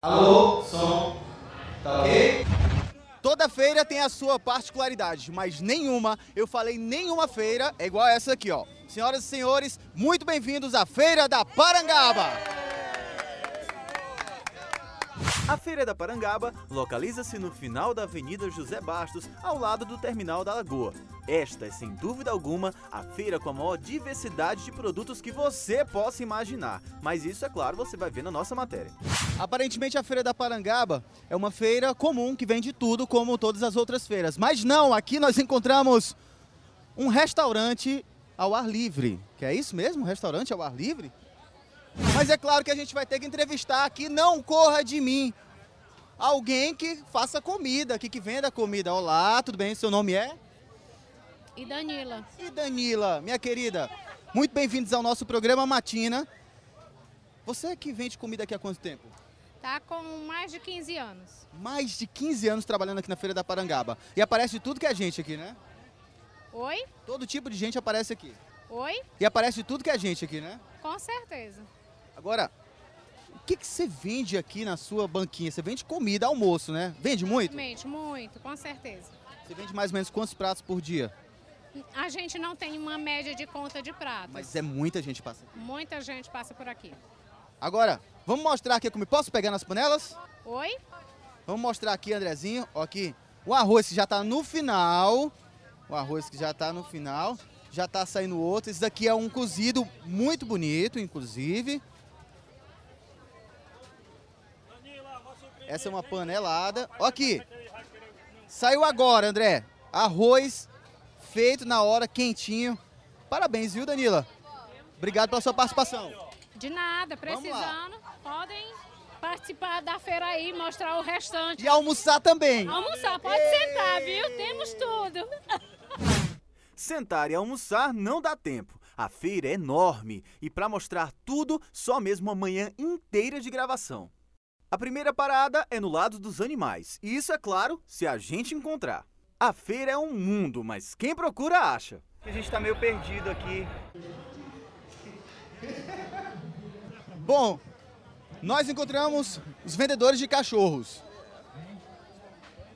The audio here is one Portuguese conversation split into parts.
Alô, som, tá ok? Toda feira tem a sua particularidade, mas nenhuma, eu falei nenhuma feira é igual a essa aqui, ó. Senhoras e senhores, muito bem-vindos à Feira da Parangaba! A Feira da Parangaba localiza-se no final da Avenida José Bastos, ao lado do Terminal da Lagoa. Esta é, sem dúvida alguma, a feira com a maior diversidade de produtos que você possa imaginar. Mas isso, é claro, você vai ver na nossa matéria. Aparentemente, a Feira da Parangaba é uma feira comum que vende tudo, como todas as outras feiras. Mas não, aqui nós encontramos um restaurante ao ar livre. Que é isso mesmo? Um restaurante ao ar livre? Mas é claro que a gente vai ter que entrevistar aqui, não corra de mim, alguém que faça comida, aqui, que venda comida. Olá, tudo bem? Seu nome é? E Danila. E Danila, minha querida, muito bem-vindos ao nosso programa Matina. Você é que vende comida aqui há quanto tempo? Tá com mais de 15 anos. Mais de 15 anos trabalhando aqui na Feira da Parangaba. E aparece tudo que é gente aqui, né? Oi? Todo tipo de gente aparece aqui. Oi? E aparece tudo que é gente aqui, né? Com certeza. Agora, o que, que você vende aqui na sua banquinha? Você vende comida, almoço, né? Vende muito? Vende muito, com certeza. Você vende mais ou menos quantos pratos por dia? A gente não tem uma média de conta de pratos. Mas é muita gente passa. Aqui. Muita gente passa por aqui. Agora, vamos mostrar aqui como posso pegar nas panelas? Oi? Vamos mostrar aqui, Andrezinho, ó aqui. O arroz que já está no final. O arroz que já está no final. Já está saindo outro. Esse daqui é um cozido muito bonito, inclusive. Essa é uma panelada. Ó aqui. Saiu agora, André. Arroz feito na hora, quentinho. Parabéns, viu, Danila? Obrigado pela sua participação. De nada, precisando, podem participar da feira aí, mostrar o restante. E almoçar também. Almoçar, pode Ei. sentar, viu? Temos tudo. Sentar e almoçar não dá tempo. A feira é enorme e para mostrar tudo, só mesmo uma manhã inteira de gravação. A primeira parada é no lado dos animais, e isso é claro se a gente encontrar. A feira é um mundo, mas quem procura acha. A gente está meio perdido aqui. Bom, nós encontramos os vendedores de cachorros.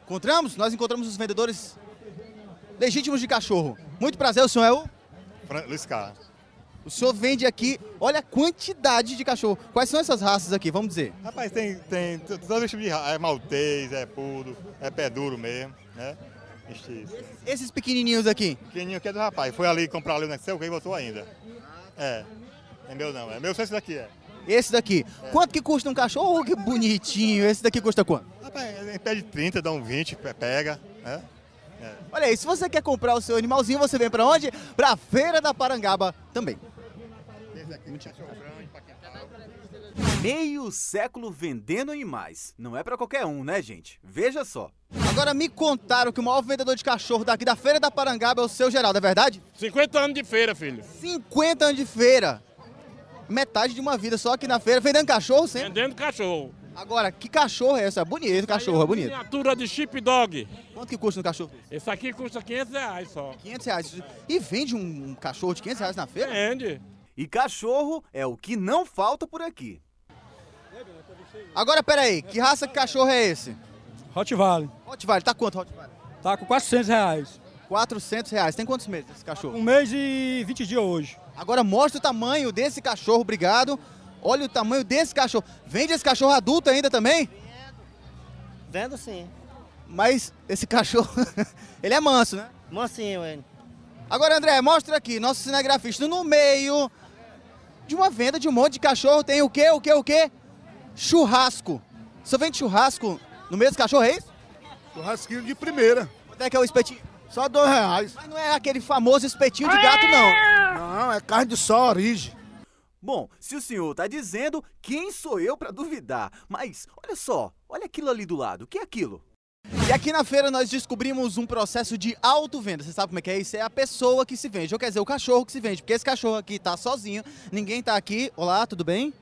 Encontramos? Nós encontramos os vendedores legítimos de cachorro. Muito prazer, o senhor é o? Luiz Carlos. O senhor vende aqui, olha a quantidade de cachorro. Quais são essas raças aqui, vamos dizer? Rapaz, tem, tem todo tipo de raça. É maltês, é puro, é pé duro mesmo, né? Esses, esses pequenininhos aqui? Pequenininho aqui é do rapaz. Foi ali comprar ali o Nexel, quem botou ainda. É. É meu não, é meu só esse daqui, é. Esse daqui. É. Quanto que custa um cachorro? Oh, que bonitinho. Esse daqui custa quanto? Rapaz, ele é pede 30, dá um 20, pega, né? É. Olha aí, se você quer comprar o seu animalzinho, você vem para onde? Para a Feira da Parangaba também. Meio século vendendo animais. Não é para qualquer um, né, gente? Veja só. Agora me contaram que o maior vendedor de cachorro daqui da Feira da Parangaba é o seu Geraldo, é verdade? 50 anos de feira, filho. 50 anos de feira. Metade de uma vida só aqui na feira, vendendo cachorro sempre? Vendendo cachorro. Agora, que cachorro é esse? É bonito, cachorro, é bonito. Miniatura de chip dog. Quanto que custa um cachorro? Esse aqui custa 500 reais só. 500 reais. E vende um cachorro de 500 reais na feira? Vende. E cachorro é o que não falta por aqui. Agora peraí, que raça de cachorro é esse? Rottweiler. Rottweiler, tá quanto Rottweiler? Tá com 400 reais. 400 reais. Tem quantos meses esse cachorro? Tá um mês e 20 dias hoje. Agora mostra o tamanho desse cachorro, obrigado. Olha o tamanho desse cachorro. Vende esse cachorro adulto ainda também? Vendo sim. Mas esse cachorro, ele é manso, né? Mansinho ele. Agora, André, mostra aqui, nosso cinegrafista no meio de uma venda de um monte de cachorro tem o quê, o quê, o quê? Churrasco. Você vende churrasco no mesmo cachorro, é isso? Churrasquinho de primeira. Quanto é que é o espetinho? Só dois reais. Mas não é aquele famoso espetinho de gato, não. Não, é carne de só origem. Bom, se o senhor tá dizendo, quem sou eu para duvidar? Mas olha só, olha aquilo ali do lado. O que é aquilo? E aqui na feira nós descobrimos um processo de auto-venda. Você sabe como é que é isso? É a pessoa que se vende, ou quer dizer, o cachorro que se vende. Porque esse cachorro aqui tá sozinho, ninguém tá aqui. Olá, tudo bem?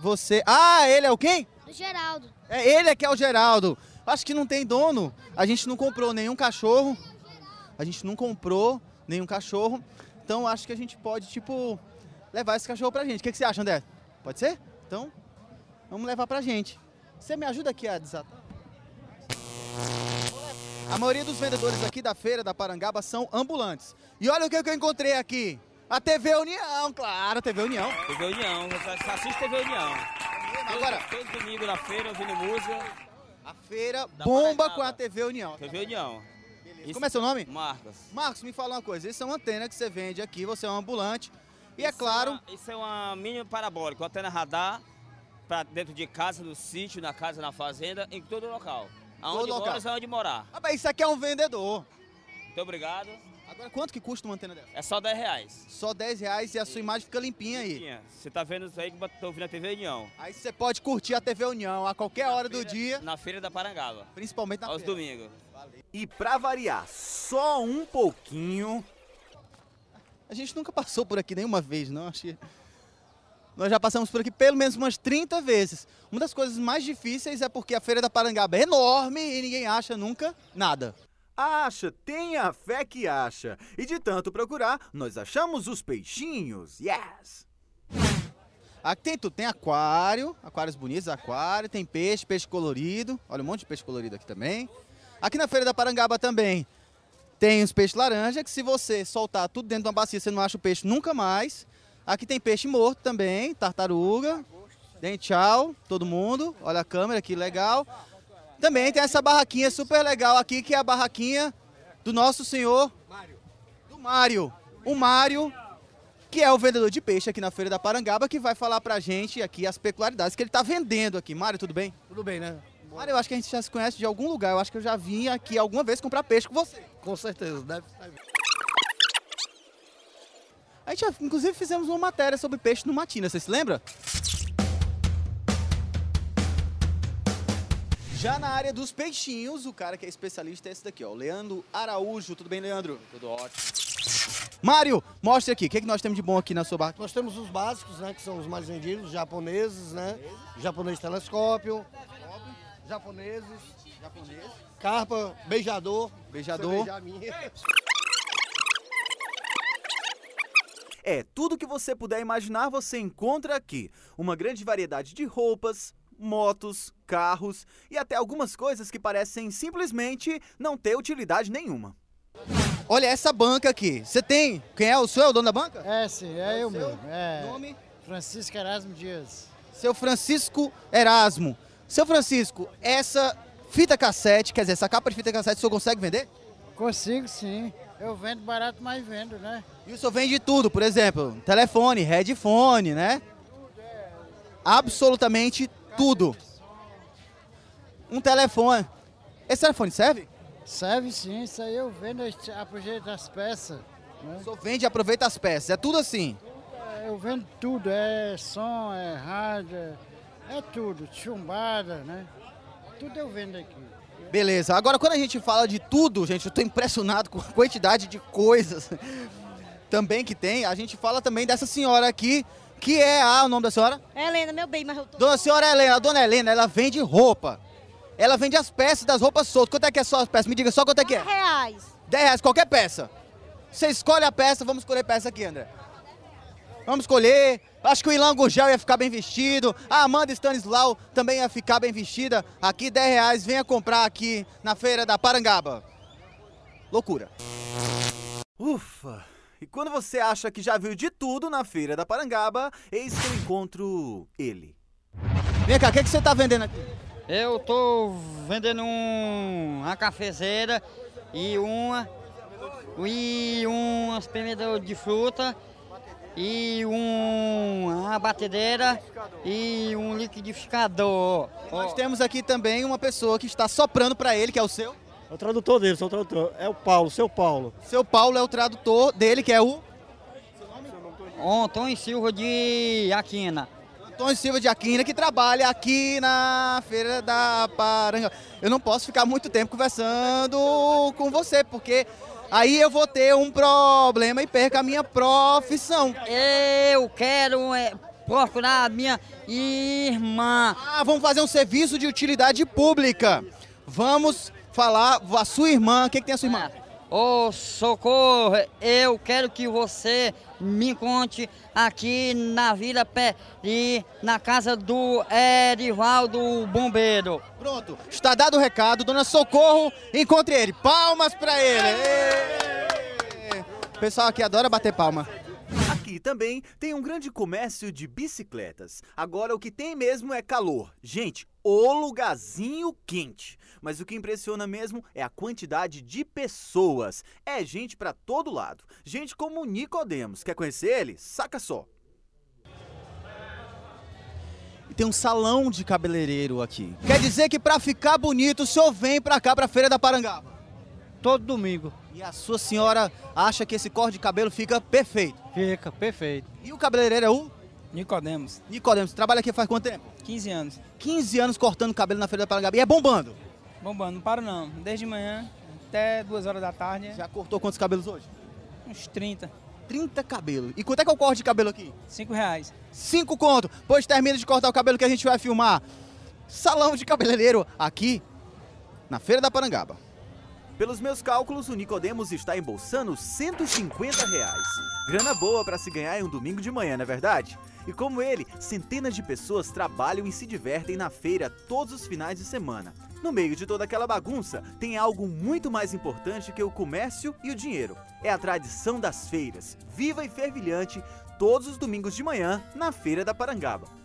Você... Ah, ele é o quem? O Geraldo. É, ele é que é o Geraldo. Acho que não tem dono. A gente não comprou nenhum cachorro. A gente não comprou nenhum cachorro. Então acho que a gente pode, tipo, levar esse cachorro pra gente. O que, que você acha, André? Pode ser? Então, vamos levar pra gente. Você me ajuda aqui a desatar? A maioria dos vendedores aqui da feira da Parangaba são ambulantes. E olha o que eu encontrei aqui. A TV União, claro, a TV União. TV União, você assiste TV União. Agora, todo, todo domingo na feira ouvindo música. A feira bomba com a TV União. TV União. Beleza. Como é seu nome? Marcos. Marcos, me fala uma coisa. Isso é uma antena que você vende aqui, você é um ambulante. E é isso é claro... É isso é uma mini parabólica, uma antena radar para dentro de casa, no sítio, na casa, na fazenda, em todo local. Aonde mora, é onde morar. Ah, mas isso aqui é um vendedor. Muito obrigado. Agora, quanto que custa uma antena dessa? É só 10 reais. Só 10 reais e a sua e... imagem fica limpinha aí. Limpinha. Você tá vendo isso aí que eu tô ouvindo a TV União. Aí você pode curtir a TV União a qualquer na hora feira, do dia. Na Feira da Parangaba. Principalmente na Aos feira. domingos. Valeu. E pra variar só um pouquinho... A gente nunca passou por aqui nenhuma vez, não? Achei... Nós já passamos por aqui pelo menos umas 30 vezes. Uma das coisas mais difíceis é porque a Feira da Parangaba é enorme e ninguém acha nunca nada. Acha, tenha fé que acha. E de tanto procurar, nós achamos os peixinhos. Yes! Aqui tem tudo, tem aquário, aquários bonitos, aquário, tem peixe, peixe colorido. Olha um monte de peixe colorido aqui também. Aqui na Feira da Parangaba também tem os peixes laranja, que se você soltar tudo dentro de uma bacia, você não acha o peixe nunca mais. Aqui tem peixe morto também, tartaruga. Tem tchau, todo mundo. Olha a câmera, que legal. Também tem essa barraquinha super legal aqui, que é a barraquinha do nosso senhor... Do Mário. O Mário, que é o vendedor de peixe aqui na Feira da Parangaba, que vai falar pra gente aqui as peculiaridades que ele tá vendendo aqui. Mário, tudo bem? Tudo bem, né? Mário, eu acho que a gente já se conhece de algum lugar. Eu acho que eu já vim aqui alguma vez comprar peixe com você. Com certeza, deve estar gente inclusive, fizemos uma matéria sobre peixe no Matina, você se lembra? Já na área dos peixinhos, o cara que é especialista é esse daqui, ó, o Leandro Araújo. Tudo bem, Leandro? Tudo ótimo. Mário, mostre aqui, o que, é que nós temos de bom aqui na sua barca? Nós temos os básicos, né, que são os mais vendidos, japoneses, né, japonês telescópio, japoneses, japoneses, carpa, beijador, beijador, é É, tudo que você puder imaginar você encontra aqui. Uma grande variedade de roupas, motos, carros e até algumas coisas que parecem simplesmente não ter utilidade nenhuma. Olha essa banca aqui. Você tem? Quem é o seu? É o dono da banca? É, sim, é, é eu mesmo. É... Nome? Francisco Erasmo Dias. Seu Francisco Erasmo. Seu Francisco, essa fita cassete, quer dizer, essa capa de fita cassete, o senhor consegue vender? Consigo, sim. Eu vendo barato, mas vendo, né? E o senhor vende tudo, por exemplo, telefone, headphone, né? Absolutamente tudo. Um telefone. Esse telefone serve? Serve sim, isso aí eu vendo, aproveito as peças. Né? O senhor vende e aproveita as peças, é tudo assim? É, eu vendo tudo, é som, é rádio, é, é tudo, chumbada, né? Tudo eu vendo aqui. Beleza. Agora, quando a gente fala de tudo, gente, eu estou impressionado com a quantidade de coisas também que tem. A gente fala também dessa senhora aqui, que é a... o nome da senhora? É Helena, meu bem, mas eu tô... Dona senhora Helena, a dona Helena, ela vende roupa. Ela vende as peças das roupas soltas. Quanto é que é só as peças? Me diga só quanto é que é. 10 reais. 10 reais, qualquer peça. Você escolhe a peça, vamos escolher peça aqui, André. Vamos escolher. Acho que o Ilan Gurgel ia ficar bem vestido. A Amanda Stanislau também ia ficar bem vestida. Aqui 10 reais, venha comprar aqui na feira da Parangaba. Loucura. Ufa! E quando você acha que já viu de tudo na feira da Parangaba, eis que eu encontro ele. Vem cá, o que, que você está vendendo aqui? Eu tô vendendo um, uma cafezeira e uma e umas pimentas de fruta e um, uma batedeira e um liquidificador. E nós temos aqui também uma pessoa que está soprando para ele, que é o seu? É o tradutor dele, sou o tradutor. É o Paulo, seu Paulo. Seu Paulo é o tradutor dele, que é o? Seu nome? Antônio Silva de Aquina. Antônio Silva de Aquina, que trabalha aqui na Feira da Paranga. Eu não posso ficar muito tempo conversando com você, porque Aí eu vou ter um problema e perco a minha profissão. Eu quero é, procurar a minha irmã. Ah, vamos fazer um serviço de utilidade pública. Vamos falar a sua irmã. O que, que tem a sua irmã? É. Oh, socorro! Eu quero que você me encontre aqui na Vila e na casa do Erivaldo Bombeiro. Pronto, está dado o recado. Dona Socorro, encontre ele. Palmas para ele! O pessoal aqui adora bater palma. Aqui também tem um grande comércio de bicicletas. Agora o que tem mesmo é calor. Gente, o lugarzinho quente. Mas o que impressiona mesmo é a quantidade de pessoas. É gente para todo lado. Gente como o Nicodemos. Quer conhecer ele? Saca só. E tem um salão de cabeleireiro aqui. Quer dizer que para ficar bonito, o senhor vem para cá para Feira da Parangaba? Todo domingo. E a sua senhora acha que esse corte de cabelo fica perfeito? Fica, perfeito. E o cabeleireiro é o? Nicodemos. Nicodemos, trabalha aqui faz quanto tempo? 15 anos. 15 anos cortando cabelo na Feira da Paragabi. E é bombando? Bombando, não paro não. Desde manhã até 2 horas da tarde. Já cortou quantos cabelos hoje? Uns 30. 30 cabelos. E quanto é que eu é corto de cabelo aqui? 5 reais. 5 conto. Pois termina de cortar o cabelo que a gente vai filmar. Salão de cabeleireiro aqui na Feira da Parangaba. Pelos meus cálculos, o Nicodemos está embolsando 150 reais. Grana boa para se ganhar em um domingo de manhã, não é verdade? E como ele, centenas de pessoas trabalham e se divertem na feira todos os finais de semana. No meio de toda aquela bagunça, tem algo muito mais importante que o comércio e o dinheiro. É a tradição das feiras, viva e fervilhante, todos os domingos de manhã na Feira da Parangaba.